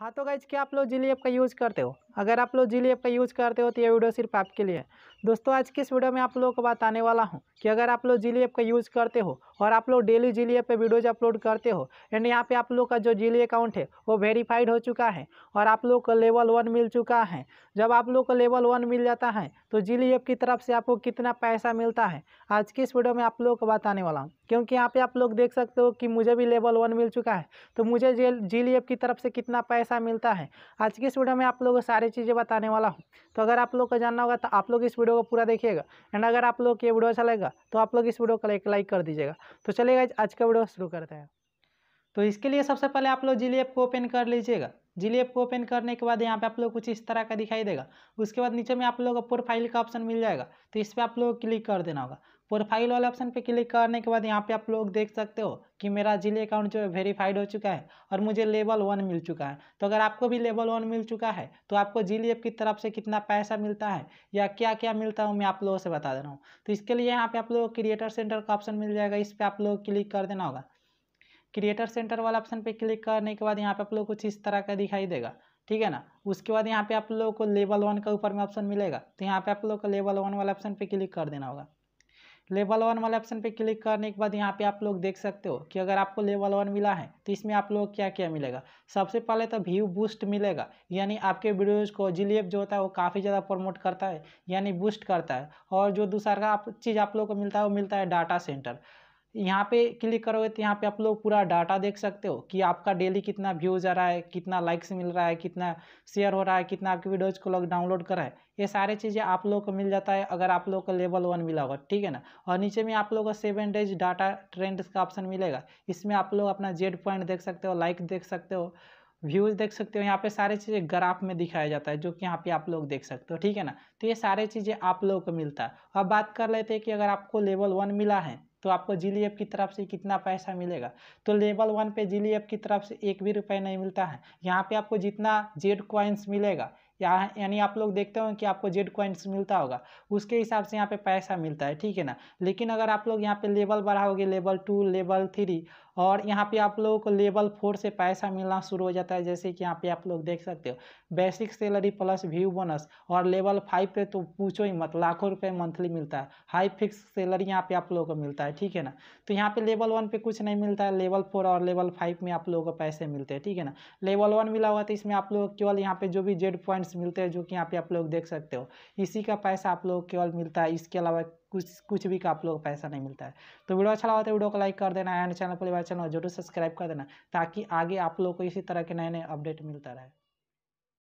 हाँ तो गाइज क्या आप लोग जिलेब का यूज़ करते हो अगर आप लोग जीली ऐप का यूज़ करते हो तो ये वीडियो सिर्फ आपके लिए है दोस्तों आज की इस वीडियो में आप लोगों को बताने वाला हूँ कि अगर आप लोग जीली ऐप का यूज़ करते हो और आप लोग डेली जीली ऐप पे वीडियोज अपलोड करते हो एंड यहाँ पे आप लोग का जो जीली अकाउंट है वो वेरीफाइड हो चुका है और आप लोग को लेवल वन मिल चुका है जब आप लोग को लेवल वन मिल जाता है तो जीली ऐप की तरफ से आपको कितना पैसा मिलता है आज की इस वीडियो में आप लोगों को बताने वाला हूँ क्योंकि यहाँ पे आप लोग देख सकते हो कि मुझे भी लेवल वन मिल चुका है तो मुझे जी ऐप की तरफ से कितना पैसा मिलता है आज की इस वीडियो में आप लोग सारे सारी चीज़ें बताने वाला हूँ तो अगर आप लोग को जानना होगा तो आप लोग इस वीडियो को पूरा देखिएगा एंड अगर आप लोग ये वीडियो अच्छा लगेगा तो आप लोग इस वीडियो को लाइक कर दीजिएगा तो चलिएगा आज का वीडियो शुरू करते हैं तो इसके लिए सबसे पहले आप लोग जी को ओपन कर लीजिएगा जी को ओपन करने के बाद यहाँ पे आप लोग कुछ इस तरह का दिखाई देगा उसके बाद नीचे में आप लोग को प्रोफाइल का ऑप्शन मिल जाएगा तो इस पर आप लोग क्लिक कर देना होगा प्रोफाइल वाले ऑप्शन पे क्लिक करने के बाद यहाँ पे आप लोग देख सकते हो कि मेरा जिले अकाउंट जो है वेरीफाइड हो चुका है और मुझे लेवल वन मिल चुका है तो अगर आपको भी लेवल वन मिल चुका है तो आपको जिले की तरफ से कितना पैसा मिलता है या क्या क्या मिलता है मैं आप लोगों से बता दे रहा हूँ तो इसके लिए यहाँ पे आप लोग क्रिएटर सेंटर का ऑप्शन मिल जाएगा इस पर आप लोग क्लिक कर देना होगा क्रिएटर सेंटर वाला ऑप्शन पे क्लिक करने के बाद यहाँ पे आप लोग कुछ इस तरह का दिखाई देगा ठीक है ना उसके बाद यहाँ पे आप लोग को लेवल वन का ऊपर में ऑप्शन मिलेगा तो यहाँ पे आप लोग को लेवल वन वाला ऑप्शन पे क्लिक कर देना होगा लेवल वन वाले ऑप्शन पे क्लिक करने के बाद यहाँ पे आप लोग देख सकते हो कि अगर आपको लेवल वन मिला है तो इसमें आप लोग क्या क्या मिलेगा सबसे पहले तो व्यू बूस्ट मिलेगा यानी आपके वीडियोज़ को जी e जो होता है वो काफ़ी ज़्यादा प्रमोट करता है यानी बूस्ट करता है और जो दूसरा आप चीज़ आप लोग को मिलता है वो मिलता है डाटा सेंटर यहाँ पे क्लिक करोगे तो यहाँ पे आप लोग पूरा डाटा देख सकते हो कि आपका डेली कितना व्यूज आ रहा है कितना लाइक्स मिल रहा है कितना शेयर हो रहा है कितना आपकी वीडियोज़ को लोग डाउनलोड कर रहा है ये सारे चीज़ें आप लोग को मिल जाता है अगर आप लोग को लेवल वन मिला होगा ठीक है ना और नीचे में आप लोग को सेवन डेज डाटा ट्रेंड का ऑप्शन मिलेगा इसमें आप लोग अपना जेड पॉइंट देख सकते हो लाइक देख सकते हो व्यूज देख सकते हो यहाँ पे सारे चीज़ें ग्राफ में दिखाया जाता है जो कि यहाँ पे आप लोग देख सकते हो ठीक है ना तो ये सारे चीज़ें आप लोग को मिलता है अब बात कर लेते हैं कि अगर आपको लेवल वन मिला है तो आपको जी e की तरफ से कितना पैसा मिलेगा तो लेवल वन पे जी e की तरफ से एक भी रुपये नहीं मिलता है यहाँ पे आपको जितना जेड क्वाइंस मिलेगा यहाँ यानी आप लोग देखते हो कि आपको जेड कॉइन्स मिलता होगा उसके हिसाब से यहाँ पे पैसा मिलता है ठीक है ना लेकिन अगर आप लोग यहाँ पे लेवल बढ़ाओगे लेवल टू लेवल थ्री और यहाँ पे आप लोगों को लेवल फोर से पैसा मिलना शुरू हो जाता है जैसे कि यहाँ पे आप लोग देख सकते हो basic salary plus view bonus और लेवल फाइव पे तो पूछो ही मत लाखों रुपये मंथली मिलता है हाई फिक्स सैलरी यहाँ पे आप लोगों को मिलता है ठीक है ना तो यहाँ पे लेवल वन पे कुछ नहीं मिलता है लेवल फोर और लेवल फाइव में आप लोगों को पैसे मिलते हैं ठीक है ना लेवल वन मिला हुआ तो इसमें आप लोग केवल यहाँ पे जो भी जेड पॉइंट रिवॉर्ड्स मिलते हैं जो कि यहाँ पे आप लोग देख सकते हो इसी का पैसा आप लोग केवल मिलता है इसके अलावा कुछ कुछ भी का आप लोग पैसा नहीं मिलता है तो वीडियो अच्छा लगा तो वीडियो को लाइक कर देना एंड चैनल पर चैनल जरूर सब्सक्राइब कर देना ताकि आगे आप लोग को इसी तरह के नए नए अपडेट मिलता रहे